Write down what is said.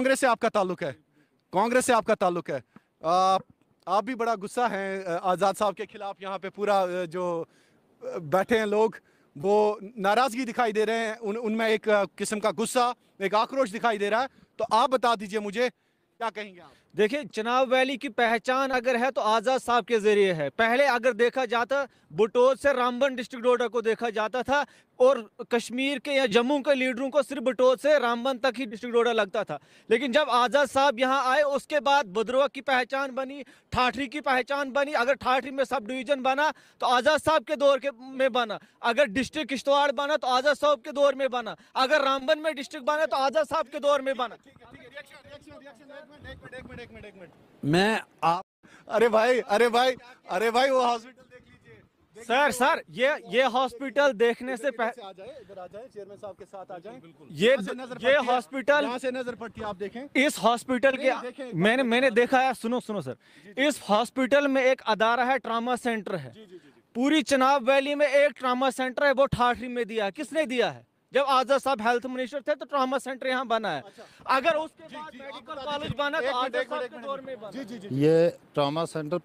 कांग्रेस से आपका ताल्लुक है कांग्रेस से आपका ताल्लुक है आप, आप भी बड़ा गुस्सा हैं आज़ाद साहब के खिलाफ यहाँ पे पूरा जो बैठे हैं लोग वो नाराज़गी दिखाई दे रहे हैं उन उनमें एक किस्म का गुस्सा एक आक्रोश दिखाई दे रहा है तो आप बता दीजिए मुझे क्या कहेंगे आप देखिए चनाव वैली की पहचान अगर है तो आज़ाद साहब के ज़रिए है पहले अगर देखा जाता बुटोर से रामबन डिस्ट्रिक्ट रोडर को देखा जाता था और कश्मीर के या जम्मू के लीडरों को सिर्फ बटोत से रामबन तक ही डिस्ट्रिक्ट बॉर्डर लगता था लेकिन जब आज़ाद साहब यहाँ आए उसके बाद बदरुआ की पहचान बनी ठाठरी की पहचान बनी अगर ठाठरी में सब डिवीज़न बना तो आज़ाद साहब के दौर के में बना अगर डिस्ट्रिक्ट किश्तवाड़ बना तो आज़ाद साहब के दौर में बना अगर रामबन में डिस्ट्रिक्ट बना तो आज़ाद साहब के दौर में बना मैं आप अरे भाई अरे भाई अरे भाई वो हॉस्पिटल सर सर ये ये हॉस्पिटल देखने से पहले आ जाए इधर आ जाए चेयरमैन साहब के साथ आ जाए ये ये हॉस्पिटल से नजर पड़ती है आप देखें इस हॉस्पिटल के मैंने मैंने देखा है सुनो सुनो सर इस हॉस्पिटल में एक अदारा है ट्रामा सेंटर है पूरी चनाब वैली में एक ट्रामा सेंटर है वो ठाठरी में दिया किसने दिया है जब आजाद साहब हेल्थ मिनिस्टर थे तो ट्रामा सेंटर यहाँ बना है अच्छा। अगर उसके बाद मेडिकल कॉलेज बना तो आजाद साहब के दौर में बना ये ट्रामा सेंटर